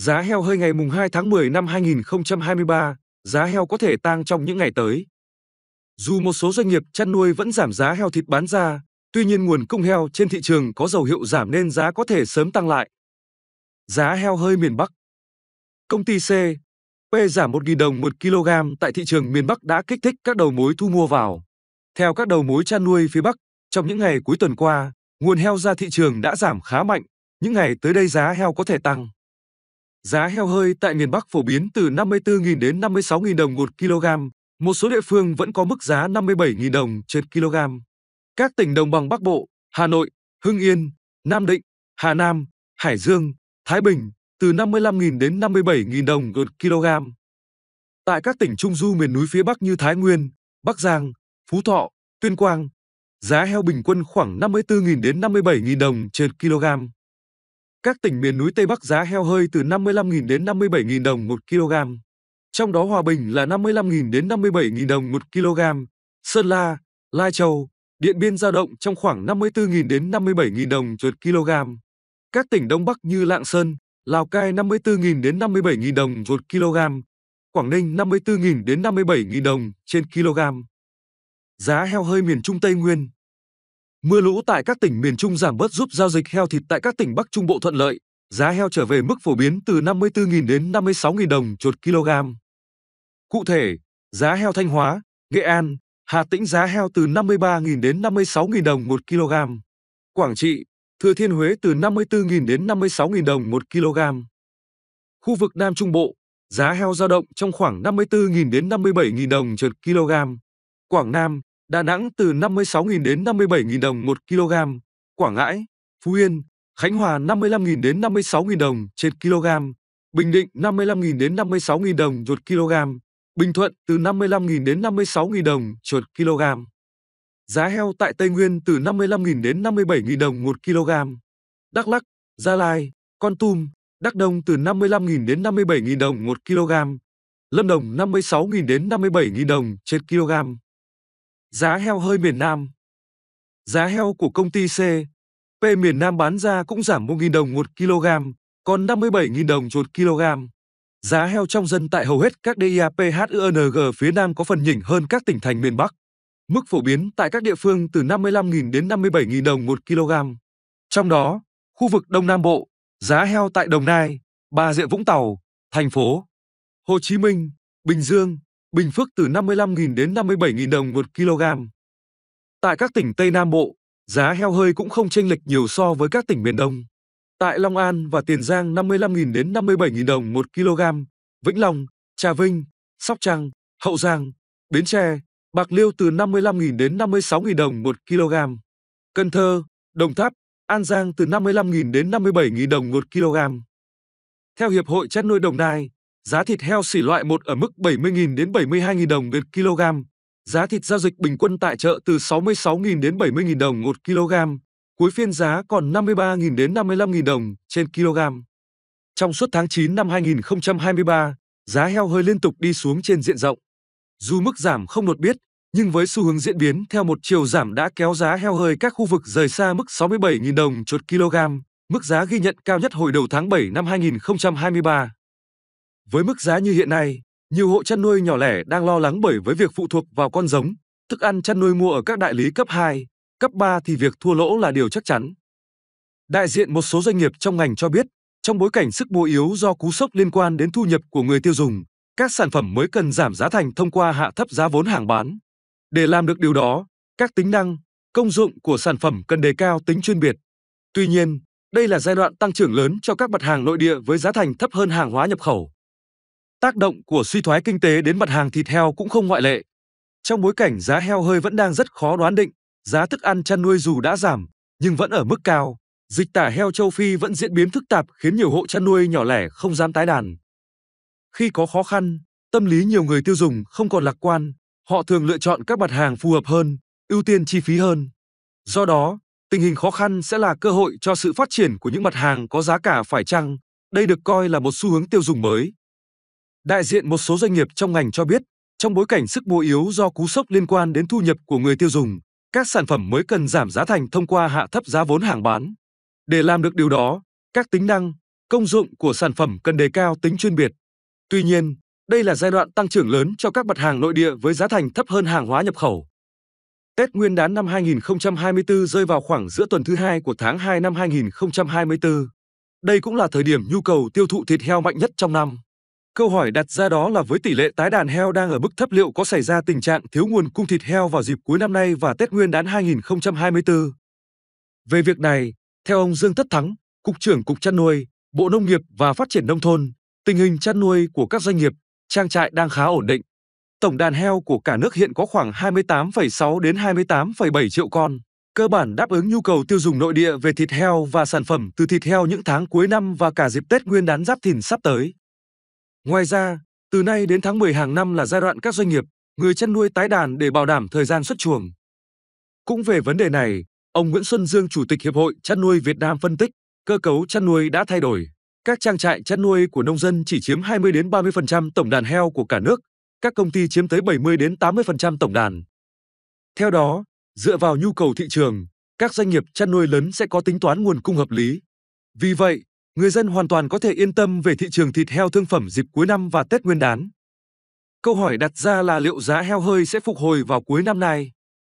Giá heo hơi ngày mùng 2 tháng 10 năm 2023, giá heo có thể tăng trong những ngày tới. Dù một số doanh nghiệp chăn nuôi vẫn giảm giá heo thịt bán ra, tuy nhiên nguồn cung heo trên thị trường có dấu hiệu giảm nên giá có thể sớm tăng lại. Giá heo hơi miền Bắc Công ty C, P giảm 1.000 đồng 1 kg tại thị trường miền Bắc đã kích thích các đầu mối thu mua vào. Theo các đầu mối chăn nuôi phía Bắc, trong những ngày cuối tuần qua, nguồn heo ra thị trường đã giảm khá mạnh, những ngày tới đây giá heo có thể tăng. Giá heo hơi tại miền Bắc phổ biến từ 54.000 đến 56.000 đồng một kg, một số địa phương vẫn có mức giá 57.000 đồng trên kg. Các tỉnh đồng bằng Bắc Bộ, Hà Nội, Hưng Yên, Nam Định, Hà Nam, Hải Dương, Thái Bình từ 55.000 đến 57.000 đồng một kg. Tại các tỉnh trung du miền núi phía Bắc như Thái Nguyên, Bắc Giang, Phú Thọ, Tuyên Quang, giá heo bình quân khoảng 54.000 đến 57.000 đồng trên kg. Các tỉnh miền núi Tây Bắc giá heo hơi từ 55.000 đến 57.000 đồng 1 kg. Trong đó Hòa Bình là 55.000 đến 57.000 đồng 1 kg, Sơn La, Lai Châu, Điện Biên dao động trong khoảng 54.000 đến 57.000 đồng 1 kg. Các tỉnh Đông Bắc như Lạng Sơn, Lào Cai 54.000 đến 57.000 đồng 1 kg, Quảng Ninh 54.000 đến 57.000 đồng trên kg. Giá heo hơi miền Trung Tây Nguyên Mưa lũ tại các tỉnh miền Trung giảm bớt giúp giao dịch heo thịt tại các tỉnh Bắc Trung Bộ thuận lợi, giá heo trở về mức phổ biến từ 54.000 đến 56.000 đồng chuột kg. Cụ thể, giá heo Thanh Hóa, Nghệ An, Hà Tĩnh giá heo từ 53.000 đến 56.000 đồng 1 kg. Quảng Trị, Thừa Thiên Huế từ 54.000 đến 56.000 đồng 1 kg. Khu vực Nam Trung Bộ, giá heo dao động trong khoảng 54.000 đến 57.000 đồng chuột kg. Quảng Nam, Đà Nẵng từ 56.000 đến 57.000 đồng 1 kg, Quảng Ngãi, Phú Yên, Khánh Hòa 55.000 đến 56.000 đồng trên kg, Bình Định 55.000 đến 56.000 đồng một kg, Bình Thuận từ 55.000 đến 56.000 đồng một kg. Giá heo tại Tây Nguyên từ 55.000 đến 57.000 đồng một kg. Đắk Lắk, Gia Lai, Con Tum, Đắk Nông từ 55.000 đến 57.000 đồng một kg. Lâm Đồng 56.000 đến 57.000 đồng trên kg. Giá heo hơi miền Nam Giá heo của công ty C, P miền Nam bán ra cũng giảm 1.000 đồng 1 kg, còn 57.000 đồng 1 kg. Giá heo trong dân tại hầu hết các DIAPHUNG phía Nam có phần nhỉnh hơn các tỉnh thành miền Bắc. Mức phổ biến tại các địa phương từ 55.000 đến 57.000 đồng 1 kg. Trong đó, khu vực Đông Nam Bộ, giá heo tại Đồng Nai, Bà Rịa Vũng Tàu, thành phố Hồ Chí Minh, Bình Dương, bình phước từ 55.000 đến 57.000 đồng một kg. Tại các tỉnh Tây Nam Bộ, giá heo hơi cũng không chênh lệch nhiều so với các tỉnh miền Đông. Tại Long An và Tiền Giang 55.000 đến 57.000 đồng một kg, Vĩnh Long, Trà Vinh, Sóc Trăng, Hậu Giang, Bến Tre, Bạc Liêu từ 55.000 đến 56.000 đồng một kg. Cần Thơ, Đồng Tháp, An Giang từ 55.000 đến 57.000 đồng một kg. Theo Hiệp hội Chăn nuôi Đồng Nai, Giá thịt heo xỉ loại 1 ở mức 70.000 đến 72.000 đồng một kg. Giá thịt giao dịch bình quân tại chợ từ 66.000 đến 70.000 đồng một kg. Cuối phiên giá còn 53.000 đến 55.000 đồng trên kg. Trong suốt tháng 9 năm 2023, giá heo hơi liên tục đi xuống trên diện rộng. Dù mức giảm không đột biết, nhưng với xu hướng diễn biến theo một chiều giảm đã kéo giá heo hơi các khu vực rời xa mức 67.000 đồng chốt kg, mức giá ghi nhận cao nhất hồi đầu tháng 7 năm 2023. Với mức giá như hiện nay, nhiều hộ chăn nuôi nhỏ lẻ đang lo lắng bởi với việc phụ thuộc vào con giống, thức ăn chăn nuôi mua ở các đại lý cấp 2, cấp 3 thì việc thua lỗ là điều chắc chắn. Đại diện một số doanh nghiệp trong ngành cho biết, trong bối cảnh sức mua yếu do cú sốc liên quan đến thu nhập của người tiêu dùng, các sản phẩm mới cần giảm giá thành thông qua hạ thấp giá vốn hàng bán. Để làm được điều đó, các tính năng, công dụng của sản phẩm cần đề cao tính chuyên biệt. Tuy nhiên, đây là giai đoạn tăng trưởng lớn cho các mặt hàng nội địa với giá thành thấp hơn hàng hóa nhập khẩu. Tác động của suy thoái kinh tế đến mặt hàng thịt heo cũng không ngoại lệ. Trong bối cảnh giá heo hơi vẫn đang rất khó đoán định, giá thức ăn chăn nuôi dù đã giảm nhưng vẫn ở mức cao. Dịch tả heo châu Phi vẫn diễn biến phức tạp khiến nhiều hộ chăn nuôi nhỏ lẻ không dám tái đàn. Khi có khó khăn, tâm lý nhiều người tiêu dùng không còn lạc quan, họ thường lựa chọn các mặt hàng phù hợp hơn, ưu tiên chi phí hơn. Do đó, tình hình khó khăn sẽ là cơ hội cho sự phát triển của những mặt hàng có giá cả phải chăng. Đây được coi là một xu hướng tiêu dùng mới. Đại diện một số doanh nghiệp trong ngành cho biết, trong bối cảnh sức mua yếu do cú sốc liên quan đến thu nhập của người tiêu dùng, các sản phẩm mới cần giảm giá thành thông qua hạ thấp giá vốn hàng bán. Để làm được điều đó, các tính năng, công dụng của sản phẩm cần đề cao tính chuyên biệt. Tuy nhiên, đây là giai đoạn tăng trưởng lớn cho các mặt hàng nội địa với giá thành thấp hơn hàng hóa nhập khẩu. Tết Nguyên đán năm 2024 rơi vào khoảng giữa tuần thứ hai của tháng 2 năm 2024. Đây cũng là thời điểm nhu cầu tiêu thụ thịt heo mạnh nhất trong năm. Câu hỏi đặt ra đó là với tỷ lệ tái đàn heo đang ở mức thấp liệu có xảy ra tình trạng thiếu nguồn cung thịt heo vào dịp cuối năm nay và Tết Nguyên đán 2024? Về việc này, theo ông Dương Tất Thắng, Cục trưởng Cục chăn nuôi, Bộ Nông nghiệp và Phát triển Nông thôn, tình hình chăn nuôi của các doanh nghiệp, trang trại đang khá ổn định. Tổng đàn heo của cả nước hiện có khoảng 28,6 đến 28,7 triệu con, cơ bản đáp ứng nhu cầu tiêu dùng nội địa về thịt heo và sản phẩm từ thịt heo những tháng cuối năm và cả dịp Tết Nguyên đán Giáp Thìn sắp tới. Ngoài ra, từ nay đến tháng 10 hàng năm là giai đoạn các doanh nghiệp, người chăn nuôi tái đàn để bảo đảm thời gian xuất chuồng. Cũng về vấn đề này, ông Nguyễn Xuân Dương Chủ tịch Hiệp hội Chăn nuôi Việt Nam phân tích, cơ cấu chăn nuôi đã thay đổi. Các trang trại chăn nuôi của nông dân chỉ chiếm 20 đến 30% tổng đàn heo của cả nước, các công ty chiếm tới 70 đến 80% tổng đàn. Theo đó, dựa vào nhu cầu thị trường, các doanh nghiệp chăn nuôi lớn sẽ có tính toán nguồn cung hợp lý. Vì vậy, người dân hoàn toàn có thể yên tâm về thị trường thịt heo thương phẩm dịp cuối năm và Tết Nguyên đán. Câu hỏi đặt ra là liệu giá heo hơi sẽ phục hồi vào cuối năm nay?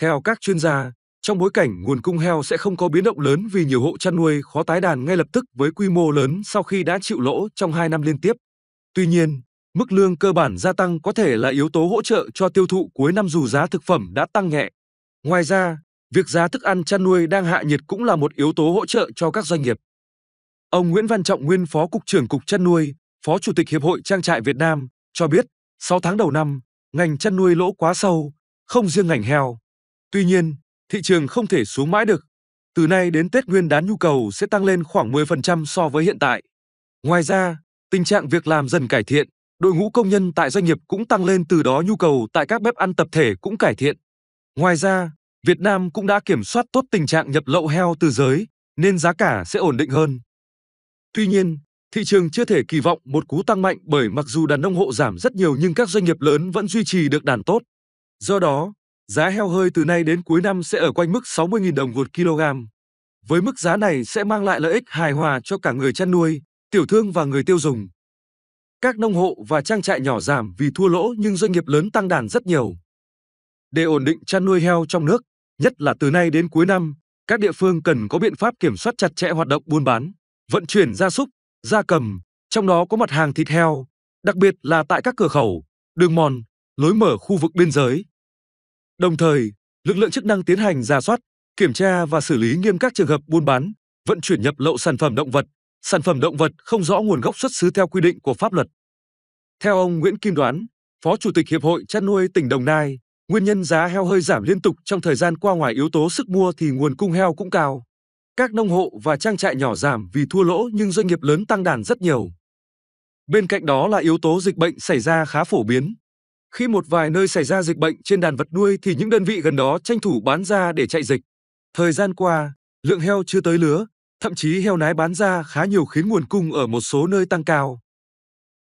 Theo các chuyên gia, trong bối cảnh nguồn cung heo sẽ không có biến động lớn vì nhiều hộ chăn nuôi khó tái đàn ngay lập tức với quy mô lớn sau khi đã chịu lỗ trong 2 năm liên tiếp. Tuy nhiên, mức lương cơ bản gia tăng có thể là yếu tố hỗ trợ cho tiêu thụ cuối năm dù giá thực phẩm đã tăng nhẹ. Ngoài ra, việc giá thức ăn chăn nuôi đang hạ nhiệt cũng là một yếu tố hỗ trợ cho các doanh nghiệp. Ông Nguyễn Văn Trọng nguyên Phó Cục trưởng Cục chăn nuôi, Phó Chủ tịch Hiệp hội Trang trại Việt Nam cho biết, 6 tháng đầu năm, ngành chăn nuôi lỗ quá sâu, không riêng ngành heo. Tuy nhiên, thị trường không thể xuống mãi được. Từ nay đến Tết Nguyên đán nhu cầu sẽ tăng lên khoảng 10% so với hiện tại. Ngoài ra, tình trạng việc làm dần cải thiện, đội ngũ công nhân tại doanh nghiệp cũng tăng lên từ đó nhu cầu tại các bếp ăn tập thể cũng cải thiện. Ngoài ra, Việt Nam cũng đã kiểm soát tốt tình trạng nhập lậu heo từ giới, nên giá cả sẽ ổn định hơn. Tuy nhiên, thị trường chưa thể kỳ vọng một cú tăng mạnh bởi mặc dù đàn nông hộ giảm rất nhiều nhưng các doanh nghiệp lớn vẫn duy trì được đàn tốt. Do đó, giá heo hơi từ nay đến cuối năm sẽ ở quanh mức 60.000 đồng một kg. Với mức giá này sẽ mang lại lợi ích hài hòa cho cả người chăn nuôi, tiểu thương và người tiêu dùng. Các nông hộ và trang trại nhỏ giảm vì thua lỗ nhưng doanh nghiệp lớn tăng đàn rất nhiều. Để ổn định chăn nuôi heo trong nước, nhất là từ nay đến cuối năm, các địa phương cần có biện pháp kiểm soát chặt chẽ hoạt động buôn bán vận chuyển gia súc, gia cầm, trong đó có mặt hàng thịt heo, đặc biệt là tại các cửa khẩu, đường mòn, lối mở khu vực biên giới. Đồng thời, lực lượng chức năng tiến hành ra soát, kiểm tra và xử lý nghiêm các trường hợp buôn bán, vận chuyển nhập lậu sản phẩm động vật, sản phẩm động vật không rõ nguồn gốc xuất xứ theo quy định của pháp luật. Theo ông Nguyễn Kim Đoán, Phó Chủ tịch Hiệp hội chăn nuôi tỉnh Đồng Nai, nguyên nhân giá heo hơi giảm liên tục trong thời gian qua ngoài yếu tố sức mua thì nguồn cung heo cũng cao. Các nông hộ và trang trại nhỏ giảm vì thua lỗ nhưng doanh nghiệp lớn tăng đàn rất nhiều. Bên cạnh đó là yếu tố dịch bệnh xảy ra khá phổ biến. Khi một vài nơi xảy ra dịch bệnh trên đàn vật nuôi thì những đơn vị gần đó tranh thủ bán ra để chạy dịch. Thời gian qua, lượng heo chưa tới lứa, thậm chí heo nái bán ra khá nhiều khiến nguồn cung ở một số nơi tăng cao.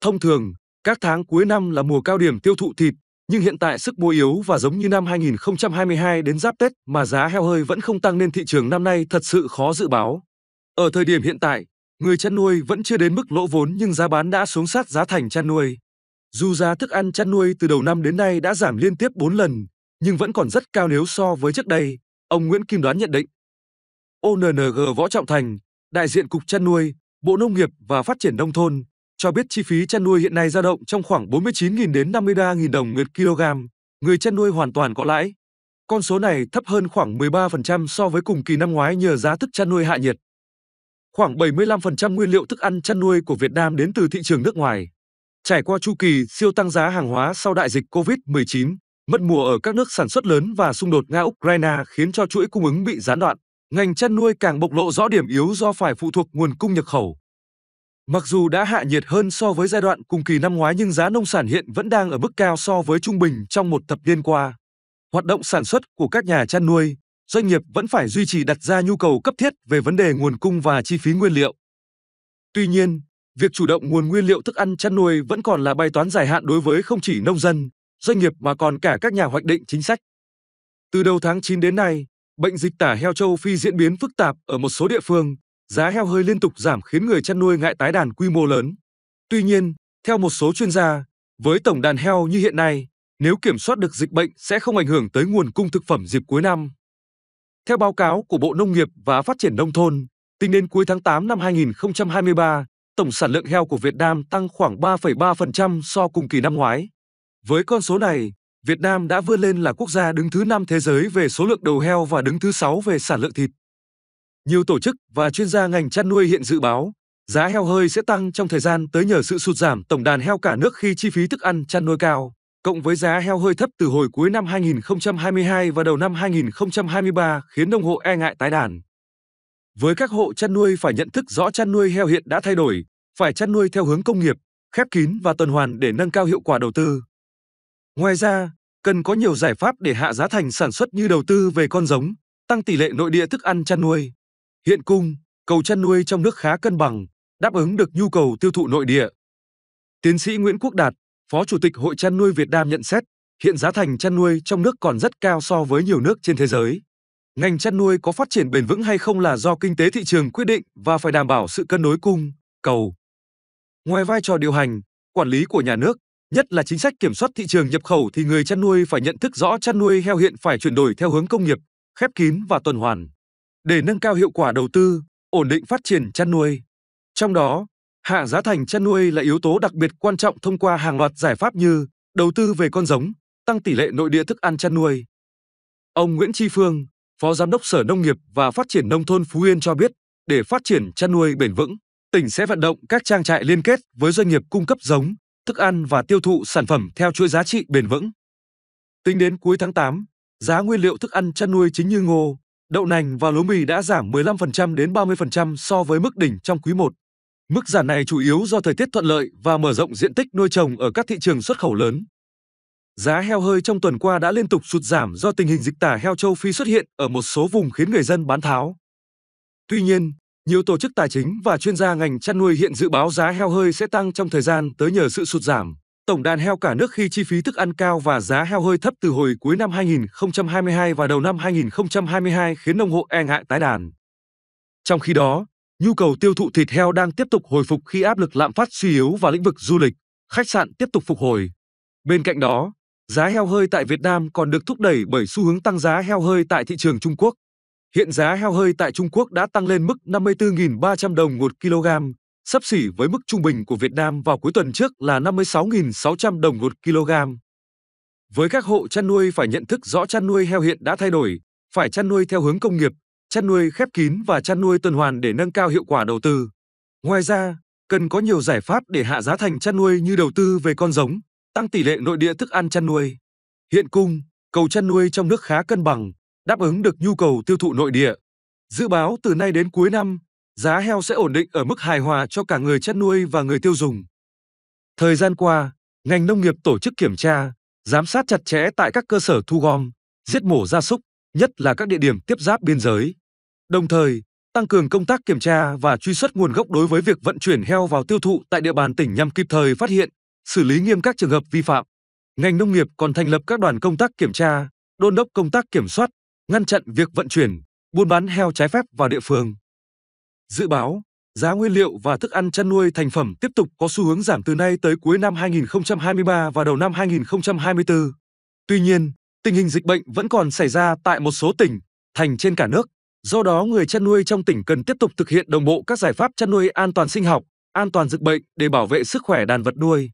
Thông thường, các tháng cuối năm là mùa cao điểm tiêu thụ thịt, nhưng hiện tại sức mua yếu và giống như năm 2022 đến giáp Tết mà giá heo hơi vẫn không tăng nên thị trường năm nay thật sự khó dự báo. Ở thời điểm hiện tại, người chăn nuôi vẫn chưa đến mức lỗ vốn nhưng giá bán đã xuống sát giá thành chăn nuôi. Dù giá thức ăn chăn nuôi từ đầu năm đến nay đã giảm liên tiếp 4 lần, nhưng vẫn còn rất cao nếu so với trước đây, ông Nguyễn Kim Đoán nhận định. ONNG Võ Trọng Thành, đại diện Cục Chăn nuôi, Bộ Nông nghiệp và Phát triển Nông thôn, cho biết chi phí chăn nuôi hiện nay dao động trong khoảng 49.000 đến 53.000 đồng một kg, người chăn nuôi hoàn toàn có lãi. Con số này thấp hơn khoảng 13% so với cùng kỳ năm ngoái nhờ giá thức chăn nuôi hạ nhiệt. Khoảng 75% nguyên liệu thức ăn chăn nuôi của Việt Nam đến từ thị trường nước ngoài. Trải qua chu kỳ siêu tăng giá hàng hóa sau đại dịch COVID-19, mất mùa ở các nước sản xuất lớn và xung đột Nga-Ukraine khiến cho chuỗi cung ứng bị gián đoạn, ngành chăn nuôi càng bộc lộ rõ điểm yếu do phải phụ thuộc nguồn cung nhập khẩu. Mặc dù đã hạ nhiệt hơn so với giai đoạn cùng kỳ năm ngoái nhưng giá nông sản hiện vẫn đang ở mức cao so với trung bình trong một thập niên qua. Hoạt động sản xuất của các nhà chăn nuôi, doanh nghiệp vẫn phải duy trì đặt ra nhu cầu cấp thiết về vấn đề nguồn cung và chi phí nguyên liệu. Tuy nhiên, việc chủ động nguồn nguyên liệu thức ăn chăn nuôi vẫn còn là bài toán dài hạn đối với không chỉ nông dân, doanh nghiệp mà còn cả các nhà hoạch định chính sách. Từ đầu tháng 9 đến nay, bệnh dịch tả heo châu Phi diễn biến phức tạp ở một số địa phương, giá heo hơi liên tục giảm khiến người chăn nuôi ngại tái đàn quy mô lớn. Tuy nhiên, theo một số chuyên gia, với tổng đàn heo như hiện nay, nếu kiểm soát được dịch bệnh sẽ không ảnh hưởng tới nguồn cung thực phẩm dịp cuối năm. Theo báo cáo của Bộ Nông nghiệp và Phát triển Nông thôn, tính đến cuối tháng 8 năm 2023, tổng sản lượng heo của Việt Nam tăng khoảng 3,3% so cùng kỳ năm ngoái. Với con số này, Việt Nam đã vươn lên là quốc gia đứng thứ 5 thế giới về số lượng đầu heo và đứng thứ 6 về sản lượng thịt. Nhiều tổ chức và chuyên gia ngành chăn nuôi hiện dự báo giá heo hơi sẽ tăng trong thời gian tới nhờ sự sụt giảm tổng đàn heo cả nước khi chi phí thức ăn chăn nuôi cao, cộng với giá heo hơi thấp từ hồi cuối năm 2022 và đầu năm 2023 khiến nông hộ e ngại tái đàn. Với các hộ chăn nuôi phải nhận thức rõ chăn nuôi heo hiện đã thay đổi, phải chăn nuôi theo hướng công nghiệp, khép kín và tuần hoàn để nâng cao hiệu quả đầu tư. Ngoài ra, cần có nhiều giải pháp để hạ giá thành sản xuất như đầu tư về con giống, tăng tỷ lệ nội địa thức ăn chăn nuôi. Hiện cung, cầu chăn nuôi trong nước khá cân bằng, đáp ứng được nhu cầu tiêu thụ nội địa. Tiến sĩ Nguyễn Quốc Đạt, Phó Chủ tịch Hội chăn nuôi Việt Nam nhận xét, hiện giá thành chăn nuôi trong nước còn rất cao so với nhiều nước trên thế giới. Ngành chăn nuôi có phát triển bền vững hay không là do kinh tế thị trường quyết định và phải đảm bảo sự cân đối cung, cầu. Ngoài vai trò điều hành, quản lý của nhà nước, nhất là chính sách kiểm soát thị trường nhập khẩu thì người chăn nuôi phải nhận thức rõ chăn nuôi heo hiện phải chuyển đổi theo hướng công nghiệp, khép kín và tuần hoàn để nâng cao hiệu quả đầu tư, ổn định phát triển chăn nuôi. Trong đó, hạ giá thành chăn nuôi là yếu tố đặc biệt quan trọng thông qua hàng loạt giải pháp như đầu tư về con giống, tăng tỷ lệ nội địa thức ăn chăn nuôi. Ông Nguyễn Tri Phương, Phó Giám đốc Sở Nông nghiệp và Phát triển Nông thôn Phú Yên cho biết, để phát triển chăn nuôi bền vững, tỉnh sẽ vận động các trang trại liên kết với doanh nghiệp cung cấp giống, thức ăn và tiêu thụ sản phẩm theo chuỗi giá trị bền vững. Tính đến cuối tháng 8, giá nguyên liệu thức ăn chăn nuôi chính như ngô, Đậu nành và lúa mì đã giảm 15% đến 30% so với mức đỉnh trong quý 1. Mức giảm này chủ yếu do thời tiết thuận lợi và mở rộng diện tích nuôi trồng ở các thị trường xuất khẩu lớn. Giá heo hơi trong tuần qua đã liên tục sụt giảm do tình hình dịch tả heo châu Phi xuất hiện ở một số vùng khiến người dân bán tháo. Tuy nhiên, nhiều tổ chức tài chính và chuyên gia ngành chăn nuôi hiện dự báo giá heo hơi sẽ tăng trong thời gian tới nhờ sự sụt giảm. Tổng đàn heo cả nước khi chi phí thức ăn cao và giá heo hơi thấp từ hồi cuối năm 2022 và đầu năm 2022 khiến nông hộ e ngại tái đàn. Trong khi đó, nhu cầu tiêu thụ thịt heo đang tiếp tục hồi phục khi áp lực lạm phát suy yếu và lĩnh vực du lịch, khách sạn tiếp tục phục hồi. Bên cạnh đó, giá heo hơi tại Việt Nam còn được thúc đẩy bởi xu hướng tăng giá heo hơi tại thị trường Trung Quốc. Hiện giá heo hơi tại Trung Quốc đã tăng lên mức 54.300 đồng một kg, sấp xỉ với mức trung bình của Việt Nam vào cuối tuần trước là 56.600 đồng một kg. Với các hộ chăn nuôi phải nhận thức rõ chăn nuôi heo hiện đã thay đổi, phải chăn nuôi theo hướng công nghiệp, chăn nuôi khép kín và chăn nuôi tuần hoàn để nâng cao hiệu quả đầu tư. Ngoài ra, cần có nhiều giải pháp để hạ giá thành chăn nuôi như đầu tư về con giống, tăng tỷ lệ nội địa thức ăn chăn nuôi. Hiện cung, cầu chăn nuôi trong nước khá cân bằng, đáp ứng được nhu cầu tiêu thụ nội địa. Dự báo từ nay đến cuối năm, giá heo sẽ ổn định ở mức hài hòa cho cả người chăn nuôi và người tiêu dùng. Thời gian qua, ngành nông nghiệp tổ chức kiểm tra, giám sát chặt chẽ tại các cơ sở thu gom, giết mổ gia súc, nhất là các địa điểm tiếp giáp biên giới. Đồng thời, tăng cường công tác kiểm tra và truy xuất nguồn gốc đối với việc vận chuyển heo vào tiêu thụ tại địa bàn tỉnh nhằm kịp thời phát hiện, xử lý nghiêm các trường hợp vi phạm. Ngành nông nghiệp còn thành lập các đoàn công tác kiểm tra, đôn đốc công tác kiểm soát, ngăn chặn việc vận chuyển, buôn bán heo trái phép vào địa phương. Dự báo, giá nguyên liệu và thức ăn chăn nuôi thành phẩm tiếp tục có xu hướng giảm từ nay tới cuối năm 2023 và đầu năm 2024. Tuy nhiên, tình hình dịch bệnh vẫn còn xảy ra tại một số tỉnh, thành trên cả nước. Do đó, người chăn nuôi trong tỉnh cần tiếp tục thực hiện đồng bộ các giải pháp chăn nuôi an toàn sinh học, an toàn dịch bệnh để bảo vệ sức khỏe đàn vật nuôi.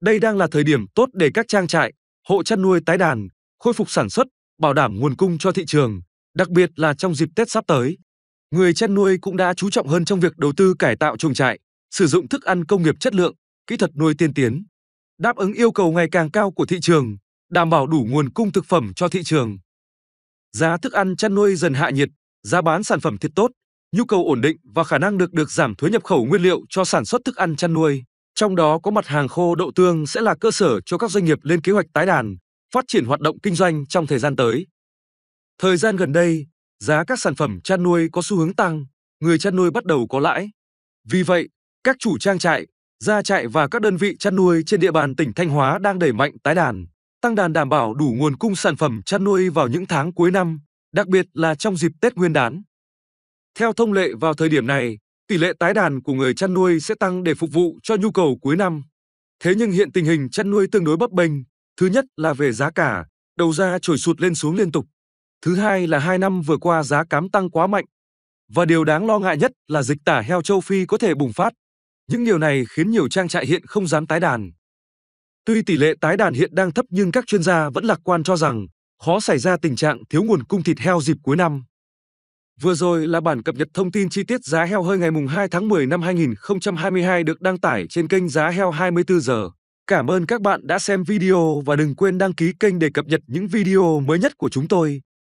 Đây đang là thời điểm tốt để các trang trại, hộ chăn nuôi tái đàn, khôi phục sản xuất, bảo đảm nguồn cung cho thị trường, đặc biệt là trong dịp Tết sắp tới người chăn nuôi cũng đã chú trọng hơn trong việc đầu tư cải tạo chuồng trại, sử dụng thức ăn công nghiệp chất lượng, kỹ thuật nuôi tiên tiến, đáp ứng yêu cầu ngày càng cao của thị trường, đảm bảo đủ nguồn cung thực phẩm cho thị trường. Giá thức ăn chăn nuôi dần hạ nhiệt, giá bán sản phẩm thịt tốt, nhu cầu ổn định và khả năng được được giảm thuế nhập khẩu nguyên liệu cho sản xuất thức ăn chăn nuôi. Trong đó có mặt hàng khô đậu tương sẽ là cơ sở cho các doanh nghiệp lên kế hoạch tái đàn, phát triển hoạt động kinh doanh trong thời gian tới. Thời gian gần đây, giá các sản phẩm chăn nuôi có xu hướng tăng, người chăn nuôi bắt đầu có lãi. Vì vậy, các chủ trang trại, gia trại và các đơn vị chăn nuôi trên địa bàn tỉnh Thanh Hóa đang đẩy mạnh tái đàn, tăng đàn đảm bảo đủ nguồn cung sản phẩm chăn nuôi vào những tháng cuối năm, đặc biệt là trong dịp Tết Nguyên đán. Theo thông lệ vào thời điểm này, tỷ lệ tái đàn của người chăn nuôi sẽ tăng để phục vụ cho nhu cầu cuối năm. Thế nhưng hiện tình hình chăn nuôi tương đối bấp bênh, thứ nhất là về giá cả, đầu ra trồi sụt lên xuống liên tục. Thứ hai là hai năm vừa qua giá cám tăng quá mạnh. Và điều đáng lo ngại nhất là dịch tả heo châu Phi có thể bùng phát. Những điều này khiến nhiều trang trại hiện không dám tái đàn. Tuy tỷ lệ tái đàn hiện đang thấp nhưng các chuyên gia vẫn lạc quan cho rằng khó xảy ra tình trạng thiếu nguồn cung thịt heo dịp cuối năm. Vừa rồi là bản cập nhật thông tin chi tiết giá heo hơi ngày mùng 2 tháng 10 năm 2022 được đăng tải trên kênh Giá Heo 24 giờ. Cảm ơn các bạn đã xem video và đừng quên đăng ký kênh để cập nhật những video mới nhất của chúng tôi.